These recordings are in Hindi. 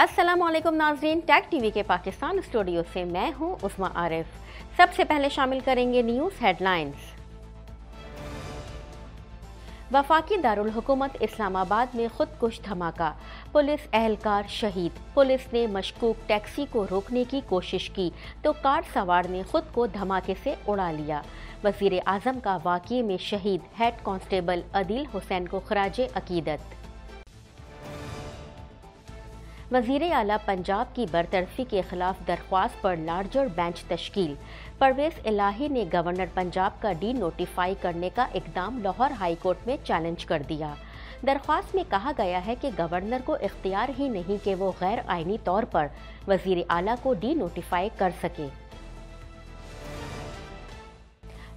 अस्सलाम वालेकुम नाजरीन टैग टीवी के पाकिस्तान स्टूडियो से मैं हूं उस्मा आरिफ सबसे पहले शामिल करेंगे न्यूज़ हेडलाइंस वफाकी दारकूमत इस्लामाबाद में खुदकुश धमाका पुलिस अहलकार शहीद पुलिस ने मशकूक टैक्सी को रोकने की कोशिश की तो कार सवार ने खुद को धमाके से उड़ा लिया वजीर आजम का वाक़े में शहीद हेड कांस्टेबल अदील हुसैन को खराज अकीदत वजीर अला पंजाब की बरतरफी के खिलाफ दरख्वास्त पर लार्जर बेंच तश्कील परवेज इलाही ने गवर्नर पंजाब का डी नोटिफाई करने का इकदाम लाहौर हाईकोर्ट में चैलेंज कर दिया दरख्वास्त में कहा गया है कि गवर्नर को इख्तियार ही नहीं कि वो गैर आइनी तौर पर वजीर अला को डी नोटिफाई कर सके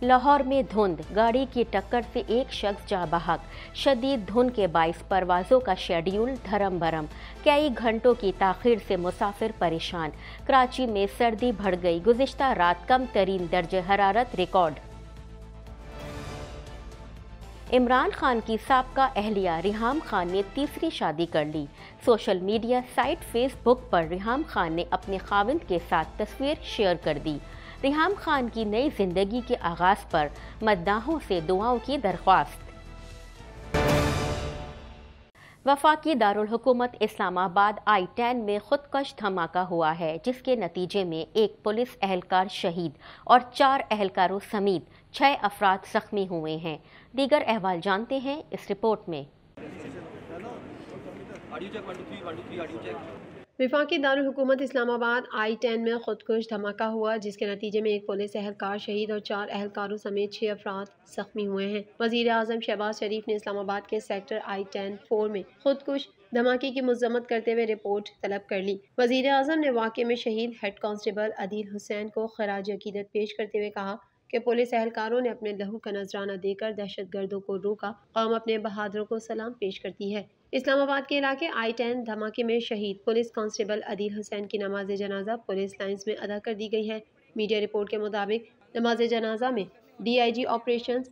लाहौर में धुंध गाड़ी की टक्कर से एक शख्स जा बहक शदीद धुंध के बाईस परवाजों का शेड्यूल धर्म भरम कई घंटों की ताखिर से मुसाफिर परेशान कराची में सर्दी बढ़ गई गुजशत रात कम तरीन दर्ज हरारत रिकॉर्ड इमरान खान की सबका अहलिया रिहाम खान ने तीसरी शादी कर ली सोशल मीडिया साइट फेसबुक पर रिहाम खान ने अपने खाविंद के साथ तस्वीर शेयर कर दी रिहाम खान की नई जिंदगी के आगाज़ पर मद्दाहों से दुआओं की दरख्वास्त वफाकी दारकूमत इस्लामाबाद आई टेन में खुदकश धमाका हुआ है जिसके नतीजे में एक पुलिस अहलकार शहीद और चार अहलकारों समेत छः अफराद जख्मी हुए हैं दीगर अहवाल जानते हैं इस रिपोर्ट में विफाकी दारकूमत इस्लामाबाद आई टेन में खुदकुश धमाका हुआ जिसके नतीजे में एक पुलिस एहलकार शहीद और चार एहलकारों समेत छः अफराद जख्मी हुए हैं वजीर अजम शहबाज शरीफ ने इस्लामाबाद के सेक्टर आई टेन फोर में खुदकुश धमाके की मजम्मत करते हुए रिपोर्ट तलब कर ली वजीर अजम ने वाक़े में शहीद हेड कॉन्स्टेबल अदील हुसैन को खराज अकीदत पेश करते हुए कहा कि पुलिस एहलकारों ने अपने लहू का नजराना देकर दहशत गर्दों को रोका कौम अपने बहादुरों को सलाम पेश करती है इस्लामाबाद के इलाके आई टेन धमाके में शहीद पुलिस कांस्टेबल अदील हुसैन की नमाज जनाजा पुलिस लाइन्स में अदा कर दी गई है मीडिया रिपोर्ट के मुताबिक नमाज जनाजा में DIG operations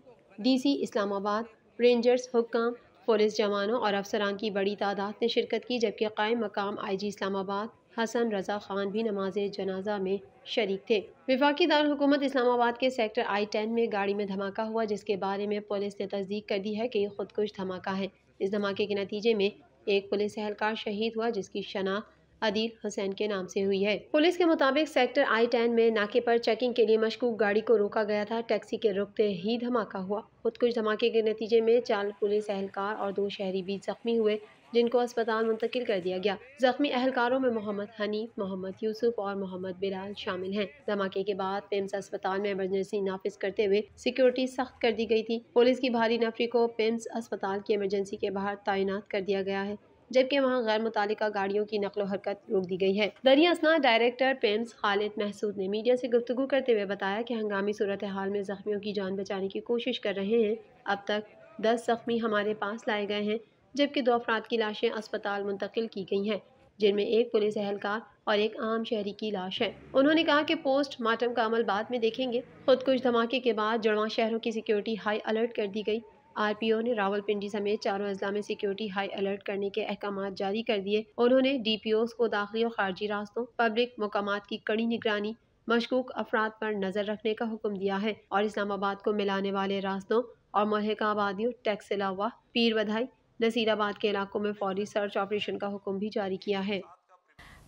DC Islamabad rangers हुक्म पुलिस जवानों और अफसरान की बड़ी तादाद ने शिरकत की जबकि कायम मकाम आईजी इस्लामाबाद हसन रजा खान भी नमाज जनाजा में शरीक थे विफाकी दारकूमत इस्लामाबाद के सेक्टर आई टेन में गाड़ी में धमाका हुआ जिसके बारे में पुलिस ने तस्दीक कर दी है कि ये खुदकुश धमाका है इस धमाके के नतीजे में एक पुलिस एहलकार शहीद हुआ जिसकी शनाख्त अदील हुसैन के नाम से हुई है पुलिस के मुताबिक सेक्टर आई टेन में नाके पर चेकिंग के लिए मशकूक गाड़ी को रोका गया था टैक्सी के रुकते ही धमाका हुआ खुद कुछ धमाके के नतीजे में चार पुलिस एहलकार और दो शहरी भी जख्मी हुए जिनको अस्पताल मुंतकिल कर दिया गया जख्मी अहलकारों में मोहम्मद हनीफ मोहम्मद यूसुफ और मोहम्मद बिलाल शामिल हैं धमाके के बाद पेम्स अस्पताल में इमरजेंसी नाफिज करते हुए सिक्योरिटी सख्त कर दी गई थी पुलिस की भारी नफरी को पेम्स अस्पताल की एमरजेंसी के बाहर तैनात कर दिया गया है जबकि वहाँ गैर मुतल गाड़ियों की नकलो हरकत रोक दी गई है दरिया असना डायरेक्टर पेम्स खालिद महसूद ने मीडिया से गुफ्तु करते हुए बताया कि हंगामी सूरत हाल में जख्मियों की जान बचाने की कोशिश कर रहे हैं अब तक दस जख्मी हमारे पास लाए गए हैं जबकि दो अफराद की लाशें अस्पताल मुंतकिल की गई हैं जिनमें एक पुलिस अहलकार और एक आम शहरी की लाश है उन्होंने कहा कि पोस्ट मार्टम का अमल बाद में देखेंगे खुद कुछ धमाके के बाद जुड़वा शहरों की सिक्योरिटी हाई अलर्ट कर दी गई आरपीओ ने रावलपिंडी समेत चारों अजला में सिक्योरिटी हाई अलर्ट करने के अहकाम जारी कर दिए उन्होंने डी पी ओ को दाखिली और खारजी रास्तों पब्लिक मकाम की कड़ी निगरानी मशकूक अफराद पर नजर रखने का हुक्म दिया है और इस्लामाबाद को मिलाने वाले रास्तों और मलहका आबादियों टैक्सिलावा पीर बधाई नसीराबाद के इलाकों में फौरी सर्च ऑपरेशन का हुक्म भी जारी किया है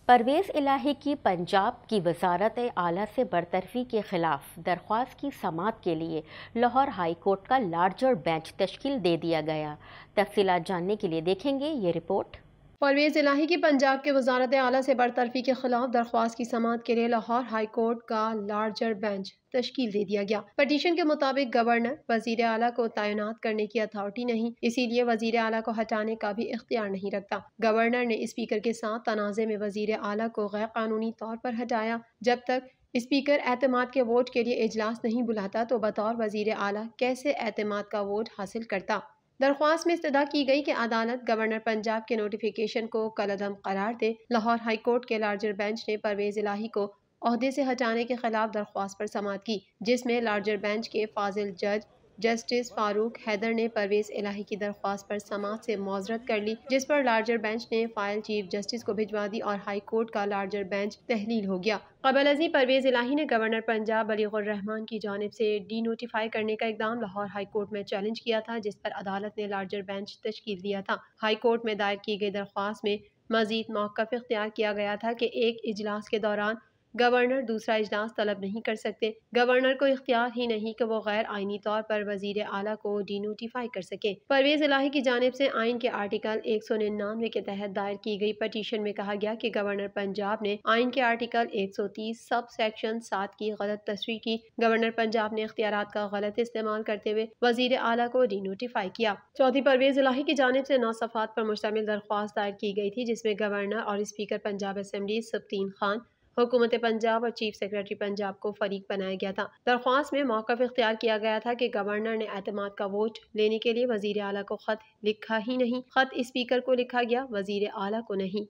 परवेज़ इलाही की पंजाब की वजारत आला से बरतरफी के ख़िलाफ़ दरख्वास्त की समात के लिए लाहौर हाई कोर्ट का लार्जर बेंच तश्कील दे दिया गया तफसीत जानने के लिए देखेंगे ये रिपोर्ट परवेज़ इलाही की पंजाब के वजारत अली से बरतरफी के खिलाफ दरख्वास्त की समात के लिए लाहौर हाई कोर्ट का लार्जर बेंच तश्कील दे दिया गया पटिशन के मुताबिक गवर्नर वजीर अला को तैनात करने की अथॉरिटी नहीं इसीलिए वजीर अला को हटाने का भी इख्तियार नहीं रखता गवर्नर ने स्पीकर के साथ तनाज़े में वजीर अला को गैर कानूनी तौर पर हटाया जब तक स्पीकर एतमाद के वोट के लिए इजलास नहीं बुलाता तो बतौर वजीर अला कैसे अहतमाद का वोट हासिल करता दरख्वास्त में इस्तः की गई कि अदालत गवर्नर पंजाब के नोटिफिकेशन को कलदम करार दे लाहौर हाईकोर्ट के लार्जर बेंच ने परवेज इलाही को अहदे से हटाने के खिलाफ दरख्वास्त पर समात की जिसमें लार्जर बेंच के फाजिल जज जस्टिस फारूक हैदर ने परवेज इलाही की दरख्वास्त पर समाज से मुजरत कर ली जिस पर लार्जर बेंच ने फाइल चीफ जस्टिस को भिजवा दी और हाई कोर्ट का लार्जर बेंच तहलील हो गया कबल अजी परवेज इलाही ने गवर्नर पंजाब रहमान की जानब से डी नोटिफाई करने का इकदाम लाहौर हाई कोर्ट में चैलेंज किया था जिस पर अदालत ने लार्जर बेंच तश्कील दिया था हाई कोर्ट में दायर की गई दरख्वास्त में मजीद मौकफ इख्तियार किया गया था कि एक इजलास के दौरान गवर्नर दूसरा इजलास तलब नहीं कर सकते गवर्नर को इख्तियार ही नहीं कि वो गैर आइनी तौर पर वजीर अला को डीनोटिफाई कर सके परवेज इलाही की जानब से आइन के आर्टिकल एक सौ निन्यानवे के तहत दायर की गई पटिशन में कहा गया कि गवर्नर पंजाब ने आइन के आर्टिकल एक सौ तीस सब सेक्शन सात की गलत तस्वीर की गवर्नर पंजाब ने इख्तियार का गलत इस्तेमाल करते हुए वजीर अला को डीनोटिफाई किया चौथी परवेज इलाही की जानब से नौ सफात पर मुश्तमिल दरख्वास्त दायर की गई थी जिसमें गवर्नर और स्पीकर पंजाब असम्बली सब्तीन खान हुकूमत पंजाब और चीफ सेक्रेटरी पंजाब को फरीक बनाया गया था दरख्वास्त में मौका इख्तियार किया गया था कि गवर्नर ने अहतमाद का वोट लेने के लिए वजीर अली को खत लिखा ही नहीं खत स्पीकर को लिखा गया वजीर अला को नहीं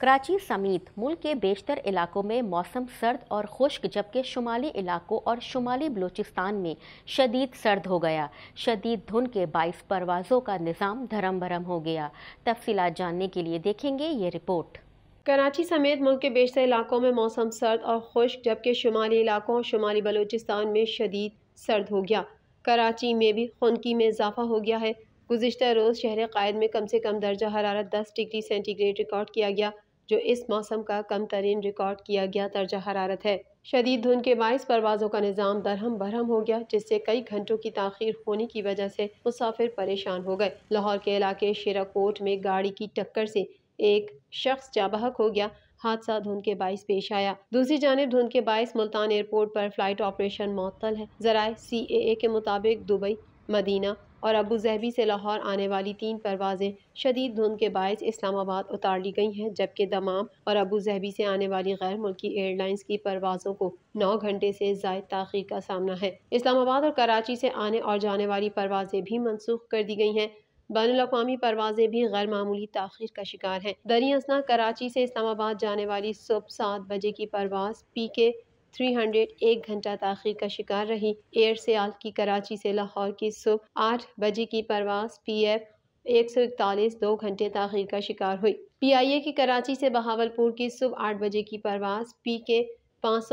कराची समेत मुल्क के बेशतर इलाकों में मौसम सर्द और खुश्क जबकि शुमाली इलाकों और शुमाली बलूचिस्तान में शदीद सर्द हो गया शदीद धुन के बाईस परवाज़ों का निज़ाम धरम भरम हो गया तफसीत जानने के लिए देखेंगे ये रिपोर्ट कराची समेत मुल्क के बेशतर इलाकों में मौसम सर्द और खुश्क जबकि शुमाली इलाकों और शुमाली बलूचिस्तान में शदीद सर्द हो गया कराची में भी खुनकी में इजाफा हो गया है गुजशत रोज़ शहर कायद में कम से कम दर्जा हरारत दस डिग्री सेंटीग्रेड रिकॉर्ड किया गया जो इस मौसम का कम तरीन रिकॉर्ड किया गया दर्जा हरारत है शदीद धुंध के बायस परवाज़ों का निज़ाम दरहम बरहम हो गया जिससे कई घंटों की तखिर होने की वजह से मुसाफिर परेशान हो गए लाहौर के इलाके शेराकोट में गाड़ी की टक्कर से एक शख्स जाबहक हो गया हादसा धुंध के बायस पेश आया दूसरी जानब धुंध के बायस मुल्तान एयरपोर्ट पर फ्लाइट ऑपरेशन मअतल है जराए सी ए के मुताबिक दुबई मदीना और अबू जहबी से लाहौर आने वाली तीन परवाज़ें शदीद धुंध के बायस इस्लामाबाद उतार ली गई हैं जबकि दमाम और अबू जहबी से आने वाली गैर मुल्की एयरलाइंस की परवाज़ों को नौ घंटे से जायद तखिर का सामना है इस्लामाबाद और कराची से आने और जाने वाली परवाज़ें भी मनसूख कर दी गई हैं बैन अवी परवाजें भी गैर मामूली तखिर का शिकार हैं दरी असना कराची से इस्लामाबाद जाने वाली सुबह सात बजे की परवाज़ पी के थ्री हंड्रेड एक घंटा तखिर का शिकार रही एयर सियाल की कराची से लाहौर की सुबह आठ बजे की परवाज़ पी एफ एक सौ इकतालीस दो घंटे तखिर का शिकार हुई पी आई ए की कराची से बहावलपुर की सुबह आठ बजे की परवाज़ पी के पाँच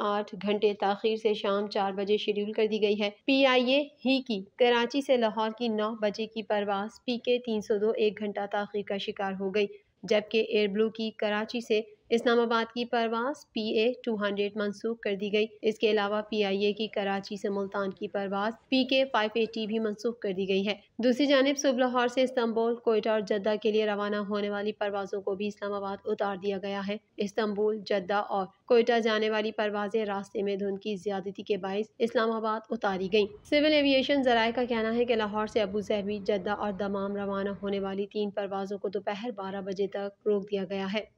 आठ घंटे तखिर से शाम चार बजे शेड्यूल कर दी गई है पी आई ए ही की कराची से लाहौर की नौ बजे की परवास पी के तीन सौ दो एक घंटा तखिर का शिकार हो गई जबकि एयर ब्लू की कराची से इस्लामाबाद की परवास पी ए टू हंड्रेड मनसूख कर दी गई इसके अलावा पी आई ए की कराची से मुल्तान की परवास पी के फाइव एटी भी मनसूख कर दी गई है दूसरी जानब सुबह लाहौर से इस्तांबुल कोयटा और जद्दा के लिए रवाना होने वाली परवाजों को भी इस्लामाबाद उतार दिया गया है इस्तांबुल जद्दा और कोयटा जाने वाली परवाजें रास्ते में धुंध की ज्यादती के बायस इस्लामाबाद उतारी गयी सिविल एविएशन जराये का कहना है की लाहौर से अबू जहबी जद्दा और दमाम रवाना होने वाली तीन परवाजों को दोपहर बारह बजे तक रोक दिया गया है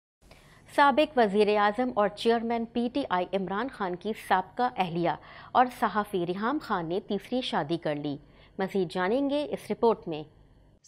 सबक वजीर अजम और chairman P T I Imran Khan की सबका अहलिया और सहाफ़ी रिहाम खान ने तीसरी शादी कर ली मज़ीद जानेंगे इस रिपोर्ट में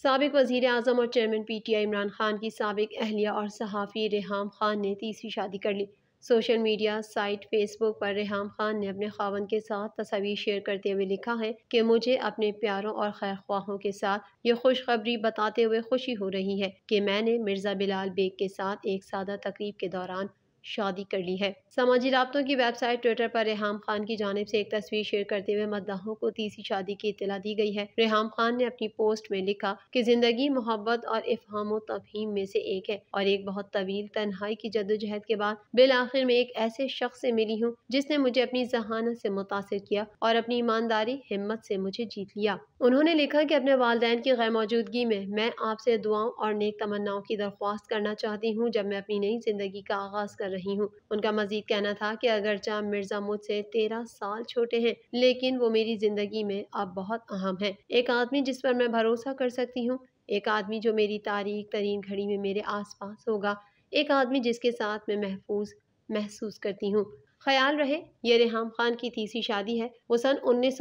सबक वज़ी अजम और chairman P T I Imran Khan की सबक अहलिया और सहाफ़ी रिहाम खान ने तीसरी शादी कर ली सोशल मीडिया साइट फेसबुक पर रेहम खान ने अपने खावन के साथ तस्वीर शेयर करते हुए लिखा है कि मुझे अपने प्यारों और खैर ख्वाहों के साथ ये खुशखबरी बताते हुए खुशी हो रही है कि मैंने मिर्ज़ा बिलाल बेग के साथ एक सादा तकरीब के दौरान शादी कर ली है समाजी रबतों की वेबसाइट ट्विटर पर रेहम खान की जानब से एक तस्वीर शेयर करते हुए मद्दाहों को तीसरी शादी की इतला दी गई है रेहम खान ने अपनी पोस्ट में लिखा कि जिंदगी मोहब्बत और इफहाम तफहीम में से एक है और एक बहुत तवील तन्हाई की जदोजहद के बाद बिल आखिर में एक ऐसे शख्स से मिली हूँ जिसने मुझे अपनी जहानत से मुतासर किया और अपनी ईमानदारी हिम्मत से मुझे जीत लिया उन्होंने लिखा की अपने वाले की गैर मौजूदगी में मैं आपसे दुआओं और नेक तमन्नाओं की दरख्वास्त करना चाहती हूँ जब मैं अपनी नई जिंदगी का आगाज कर रही हूँ उनका मजीद कहना था कि अगरचा मिर्जा मुझसे तेरह साल छोटे हैं लेकिन वो मेरी ज़िंदगी में अब बहुत अहम है एक आदमी जिस पर मैं भरोसा कर सकती हूँ एक आदमी जो मेरी तारीख तरीन घड़ी में मेरे आस पास होगा एक आदमी जिसके साथ मैं महफूज महसूस करती हूँ ख्याल रहे ये रेहम खान की तीसरी शादी है वो सन उन्नीस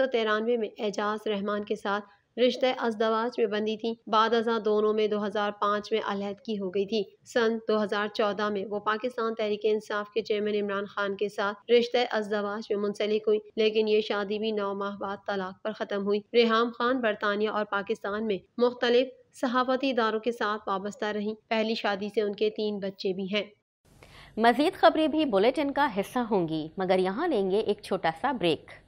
में एजाज रहमान के साथ रिश्ते अजदवाज में बंदी थी बाद अजा दोनों में 2005 में अलहदगी हो गई थी सन 2014 में वो पाकिस्तान तहरीक इंसाफ के चेयरमैन इमरान खान के साथ रिश्ते अजदवाज में मुंसलिक हुई लेकिन ये शादी भी नौ माह बाद तलाक पर ख़त्म हुई रेहम खान बरतानिया और पाकिस्तान में मुख्तलिफ सहाफती इदारों के साथ वाबस्ता रही पहली शादी से उनके तीन बच्चे भी हैं मजीद खबरें भी बुलेटिन का हिस्सा होंगी मगर यहाँ लेंगे एक छोटा सा ब्रेक